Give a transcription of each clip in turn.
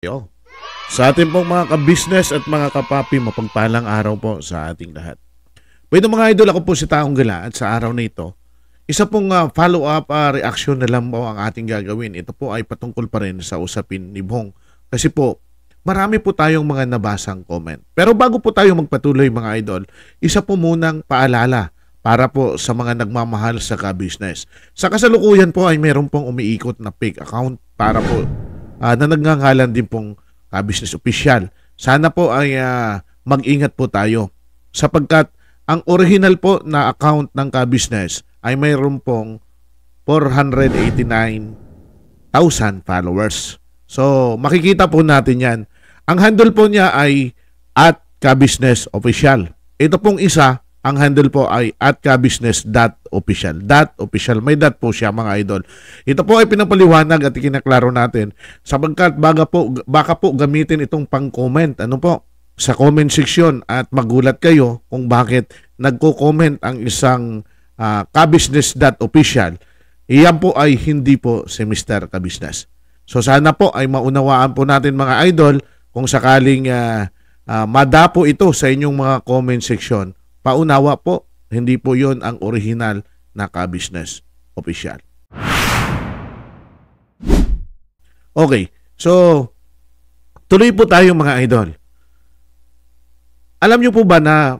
Yo. Sa ating pong mga ka-business at mga kapapi, mapagpalang araw po sa ating lahat. Pwede mga idol, ako po si Taong Gala at sa araw na ito, isa pong uh, follow-up uh, ah, reaction na lang po ang ating gagawin. Ito po ay patungkol pa rin sa usapin ni Bong. Kasi po, marami po tayong mga nabasang comment. Pero bago po tayo magpatuloy mga idol, isa po munang paalala para po sa mga nagmamahal sa ka-business. Sa kasalukuyan po ay meron pong umiikot na fake account para po uh, na nagngangalan din pong uh, business official. Sana po ay uh, mag-ingat po tayo sapagkat ang original po na account ng ka-business ay mayroon pong 489,000 followers. So, makikita po natin yan. Ang handle po niya ay at ka-business official. Ito pong isa ang handle po ay at Dot official. May dot po siya mga idol. Ito po ay pinapaliwanag at ikinaklaro natin sabagkat baga po, baka po gamitin itong pang-comment. Ano po? Sa comment section at magulat kayo kung bakit nagko-comment ang isang uh, ah, kabusiness.official. Iyan po ay hindi po si Mr. Kabusiness. So sana po ay maunawaan po natin mga idol kung sakaling uh, uh, madapo ito sa inyong mga comment section Paunawa po, hindi po yon ang original na ka-business official. Okay, so tuloy po tayo mga idol. Alam nyo po ba na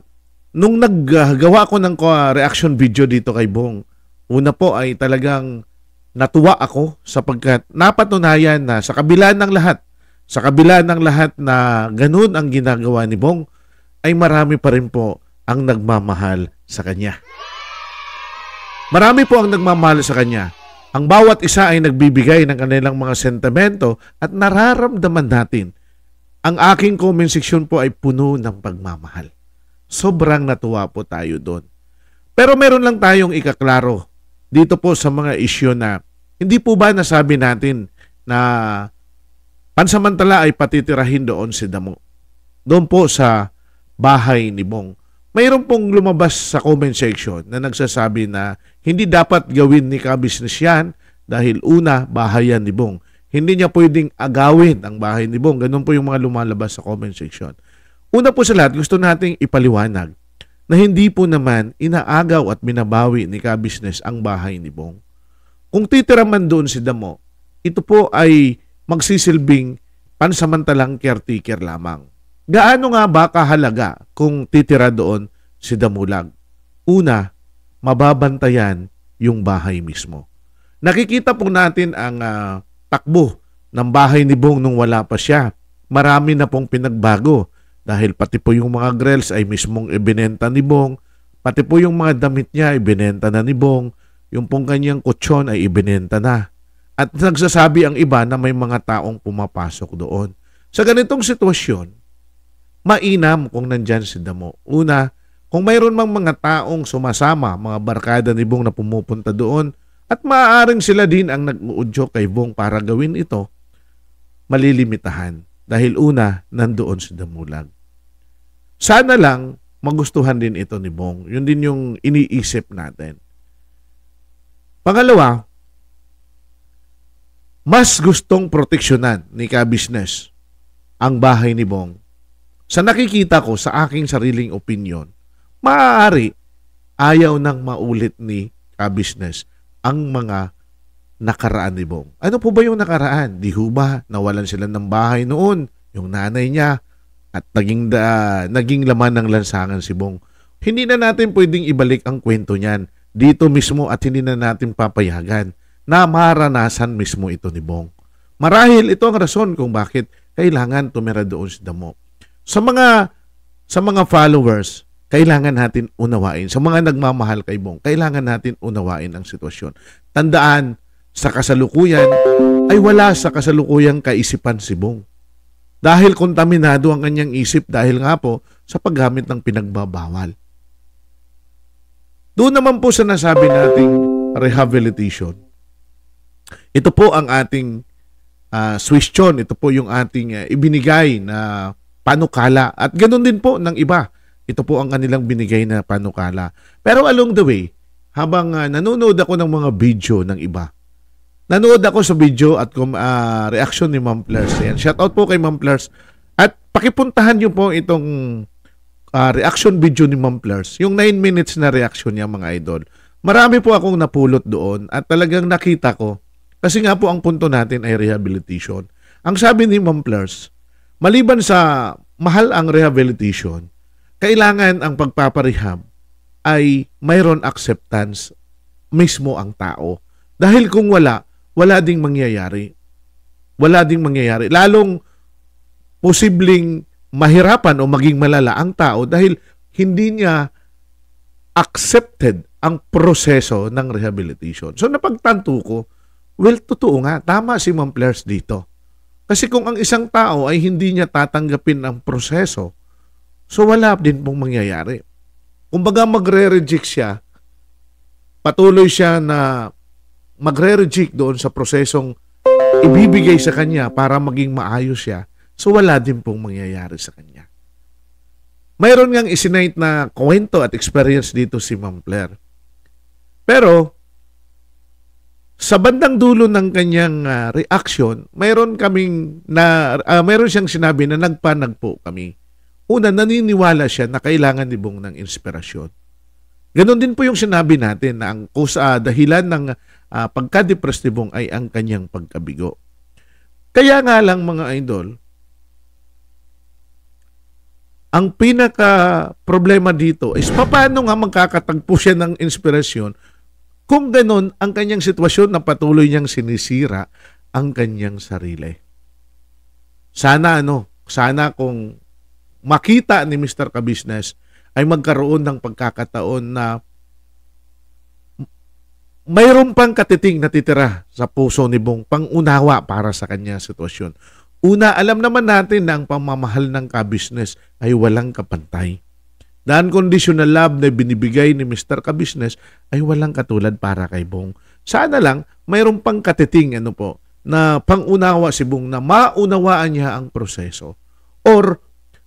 nung naggawa ako ng reaction video dito kay Bong, una po ay talagang natuwa ako sapagkat napatunayan na sa kabila ng lahat, sa kabila ng lahat na ganun ang ginagawa ni Bong, ay marami pa rin po ang nagmamahal sa Kanya. Marami po ang nagmamahal sa Kanya. Ang bawat isa ay nagbibigay ng kanilang mga sentimento at nararamdaman natin. Ang aking comment section po ay puno ng pagmamahal. Sobrang natuwa po tayo doon. Pero meron lang tayong ikaklaro dito po sa mga isyo na hindi po ba nasabi natin na pansamantala ay patitirahin doon si Damo? Doon po sa bahay ni Bong mayroon pong lumabas sa comment section na nagsasabi na hindi dapat gawin ni ka-business yan dahil una, bahay ni Bong. Hindi niya pwedeng agawin ang bahay ni Bong. Ganun po yung mga lumalabas sa comment section. Una po sa lahat, gusto nating ipaliwanag na hindi po naman inaagaw at minabawi ni ka-business ang bahay ni Bong. Kung titira man doon si Damo, ito po ay magsisilbing pansamantalang caretaker lamang. Gaano nga ba kahalaga kung titira doon si Damulag? Una, mababantayan yung bahay mismo. Nakikita po natin ang uh, takbo ng bahay ni Bong nung wala pa siya. Marami na pong pinagbago dahil pati po yung mga grills ay mismong ibinenta ni Bong, pati po yung mga damit niya ibinenta na ni Bong, yung pong kanyang kutsyon ay ibinenta na. At nagsasabi ang iba na may mga taong pumapasok doon. Sa ganitong sitwasyon, mainam kung nandyan si Damo. Una, kung mayroon mang mga taong sumasama, mga barkada ni Bong na pumupunta doon, at maaaring sila din ang nag-uudyo kay Bong para gawin ito, malilimitahan. Dahil una, nandoon si Damulag. Sana lang, magustuhan din ito ni Bong. Yun din yung iniisip natin. Pangalawa, mas gustong proteksyonan ni Ka ang bahay ni Bong sa nakikita ko sa aking sariling opinion, maaari ayaw nang maulit ni ka ang mga nakaraan ni Bong. Ano po ba yung nakaraan? Di ho ba nawalan sila ng bahay noon, yung nanay niya, at naging, da, naging laman ng lansangan si Bong. Hindi na natin pwedeng ibalik ang kwento niyan dito mismo at hindi na natin papayagan na maranasan mismo ito ni Bong. Marahil ito ang rason kung bakit kailangan tumira doon si Damo. Sa mga sa mga followers, kailangan natin unawain. Sa mga nagmamahal kay Bong, kailangan natin unawain ang sitwasyon. Tandaan, sa kasalukuyan ay wala sa kasalukuyang kaisipan si Bong. Dahil kontaminado ang kanyang isip dahil nga po sa paggamit ng pinagbabawal. Doon naman po sa nasabi nating rehabilitation. Ito po ang ating uh, ah, suggestion, ito po yung ating uh, ibinigay na panukala. At ganoon din po ng iba. Ito po ang kanilang binigay na panukala. Pero along the way, habang uh, nanonood ako ng mga video ng iba, nanood ako sa video at kum, uh, ah, reaction ni Ma'am Plers. Ayan. Shout out po kay Ma'am Plers. At pakipuntahan niyo po itong uh, ah, reaction video ni Ma'am Plers. Yung 9 minutes na reaction niya mga idol. Marami po akong napulot doon at talagang nakita ko kasi nga po ang punto natin ay rehabilitation. Ang sabi ni Ma'am Plers, Maliban sa mahal ang rehabilitation, kailangan ang pagpaparehab ay mayroon acceptance mismo ang tao. Dahil kung wala, wala ding mangyayari. Wala ding mangyayari. Lalong posibleng mahirapan o maging malala ang tao dahil hindi niya accepted ang proseso ng rehabilitation. So napagtanto ko, well, totoo nga, tama si Ma'am Plers dito. Kasi kung ang isang tao ay hindi niya tatanggapin ang proseso, so wala din pong mangyayari. Kumbaga magre-reject siya, patuloy siya na magre-reject doon sa prosesong ibibigay sa kanya para maging maayos siya, so wala din pong mangyayari sa kanya. Mayroon ngang isinight na kwento at experience dito si Ma'am Blair. Pero, sa bandang dulo ng kanyang uh, ah, reaction, mayroon kaming na uh, mayroon siyang sinabi na nagpanagpo kami. Una, naniniwala siya na kailangan ni Bong ng inspirasyon. Ganon din po yung sinabi natin na ang kusa uh, dahilan ng uh, pagka-depressed ni Bong ay ang kanyang pagkabigo. Kaya nga lang mga idol, ang pinaka problema dito is paano nga magkakatagpo siya ng inspirasyon kung ganun, ang kanyang sitwasyon na patuloy niyang sinisira ang kanyang sarili. Sana ano, sana kung makita ni Mr. Kabisnes ay magkaroon ng pagkakataon na mayroon pang katiting natitira sa puso ni Bong pangunawa para sa kanya sitwasyon. Una, alam naman natin na ang pamamahal ng kabisnes ay walang kapantay na unconditional love na binibigay ni Mr. Kabusiness ay walang katulad para kay Bong. Sana lang mayroon pang katiting ano po na pangunawa si Bong na maunawaan niya ang proseso. Or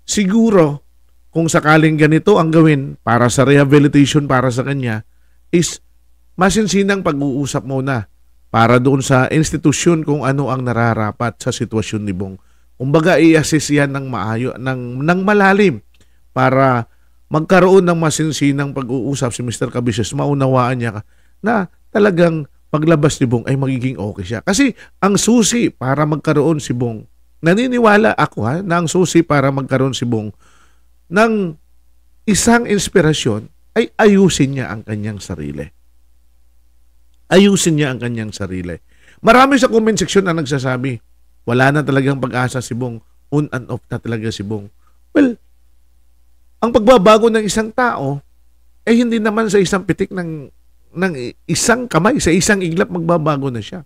siguro kung sakaling ganito ang gawin para sa rehabilitation para sa kanya is masinsinang pag-uusap muna para doon sa institusyon kung ano ang nararapat sa sitwasyon ni Bong. Kumbaga i-assess yan ng maayo, ng, ng malalim para magkaroon ng masinsinang pag-uusap si Mr. Cabicious, maunawaan niya na talagang paglabas ni Bong ay magiging okay siya. Kasi ang susi para magkaroon si Bong, naniniwala ako ha, na ang susi para magkaroon si Bong ng isang inspirasyon ay ayusin niya ang kanyang sarili. Ayusin niya ang kanyang sarili. Marami sa comment section na nagsasabi, wala na talagang pag-asa si Bong, on and off na talaga si Bong. Well, ang pagbabago ng isang tao, eh hindi naman sa isang pitik ng, ng isang kamay, sa isang iglap magbabago na siya.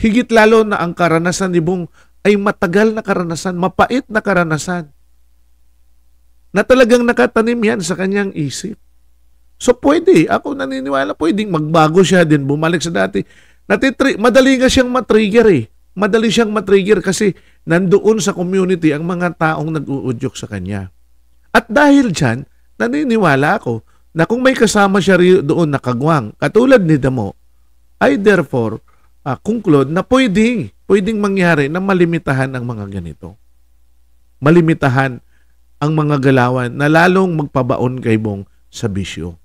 Higit lalo na ang karanasan ni Bong ay matagal na karanasan, mapait na karanasan na talagang nakatanim yan sa kanyang isip. So pwede, ako naniniwala, pwedeng magbago siya din, bumalik sa dati. Natitri madali nga siyang matrigger eh. Madali siyang matrigger kasi nandoon sa community ang mga taong nag-uudyok sa kanya. At dahil dyan, naniniwala ako na kung may kasama siya doon na kagwang, katulad ni Damo, ay therefore uh, conclude na pwedeng, pwedeng mangyari na malimitahan ang mga ganito. Malimitahan ang mga galawan na lalong magpabaon kay Bong sa bisyo.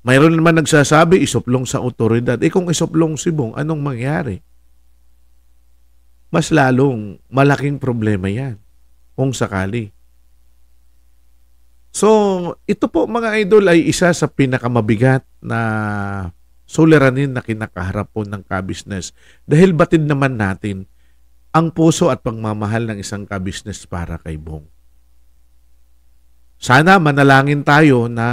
Mayroon naman nagsasabi, isuplong sa otoridad. Eh kung isuplong si Bong, anong mangyari? Mas lalong malaking problema yan kung sakali. So, ito po mga idol ay isa sa pinakamabigat na soleranin na kinakaharap po ng ka-business dahil batid naman natin ang puso at pagmamahal ng isang ka-business para kay Bong. Sana manalangin tayo na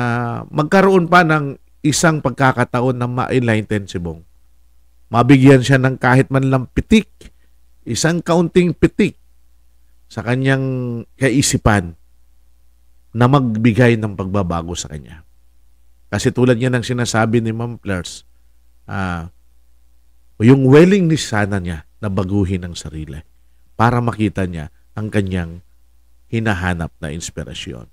magkaroon pa ng isang pagkakataon na ma-enlighten si Bong. Mabigyan siya ng kahit man lang pitik, isang kaunting pitik sa kanyang kaisipan na magbigay ng pagbabago sa kanya. Kasi tulad niya ng sinasabi ni Ma'am Plers, uh, ah, yung willingness sana niya na baguhin ang sarili para makita niya ang kanyang hinahanap na inspirasyon.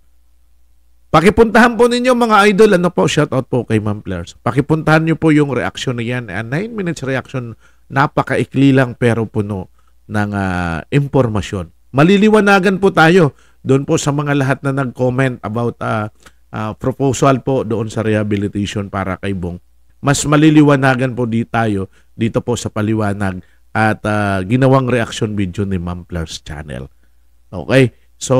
Pakipuntahan po ninyo mga idol, ano po, shout out po kay Ma'am Plers. Pakipuntahan niyo po yung reaction niya. A 9 minutes reaction, napakaikli lang pero puno ng uh, impormasyon maliliwanagan po tayo doon po sa mga lahat na nag-comment about uh, uh, proposal po doon sa rehabilitation para kay Bong. Mas maliliwanagan po di tayo dito po sa paliwanag at uh, ginawang reaction video ni Ma'am Plars Channel. Okay? So,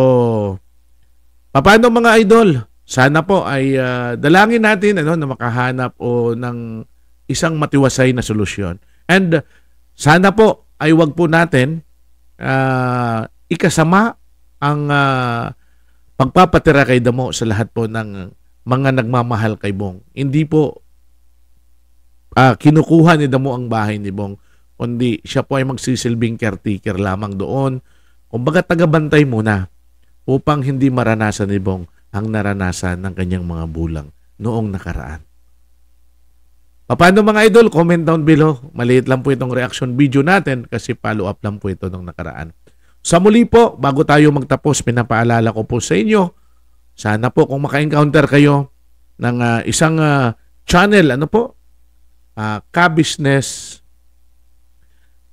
paano mga idol? Sana po ay uh, dalangin natin ano, na makahanap o ng isang matiwasay na solusyon. And sana po ay wag po natin uh, ikasama ang uh, pagpapatira kay Damo sa lahat po ng mga nagmamahal kay Bong. Hindi po uh, kinukuha ni Damo ang bahay ni Bong, kundi siya po ay magsisilbing caretaker lamang doon. Kumbaga tagabantay muna upang hindi maranasan ni Bong ang naranasan ng kanyang mga bulang noong nakaraan. Paano mga idol? Comment down below. Maliit lang po itong reaction video natin kasi follow up lang po ito nung nakaraan. Sa muli po, bago tayo magtapos, pinapaalala ko po sa inyo, sana po kung maka-encounter kayo ng uh, isang uh, channel, ano po, uh, ah, k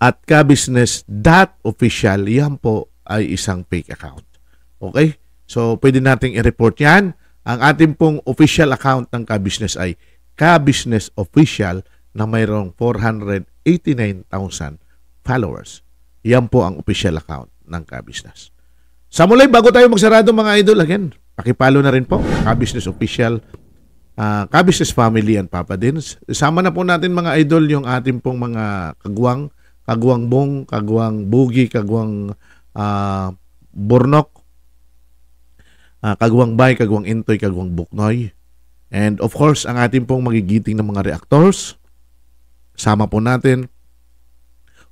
at kabusiness.official, yan po ay isang fake account. Okay? So, pwede nating i-report yan. Ang ating pong official account ng Kabusiness ay k Official na mayroong 489,000 followers. Yan po ang official account ng Kabisnes. Sa muli, bago tayo magsarado mga idol, again, pakipalo na rin po, Kabisnes Official, uh, Kabisnes Family and Papa Dins. Sama na po natin mga idol yung ating pong mga kagwang, kagwang bong, kagwang bugi, kagwang uh, burnok, uh, kagwang bay, kagwang intoy, kagwang buknoy. And of course, ang ating pong magigiting ng mga reactors. Sama po natin.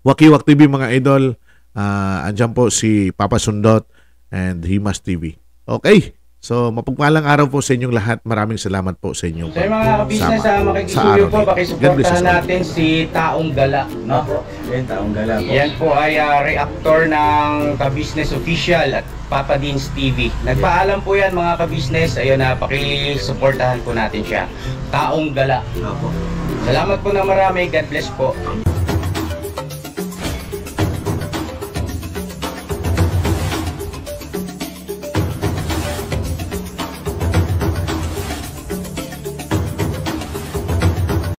Wakiwak TV mga idol. Uh, andyan po si Papa Sundot and Himas TV. Okay. So, mapagpalang araw po sa inyong lahat. Maraming salamat po sa inyong Sa mga kabisnes sa makikisuyo po, pakisuportahan natin si Taong Gala. No? Yan, Taong Gala po. Yan po ay uh, reactor ng kabisnes official at Papa Deans TV. Nagpaalam po yan mga kabisnes. Ayun na, uh, pakisuportahan po natin siya. Taong Gala. Opo. Salamat po na marami. God bless po.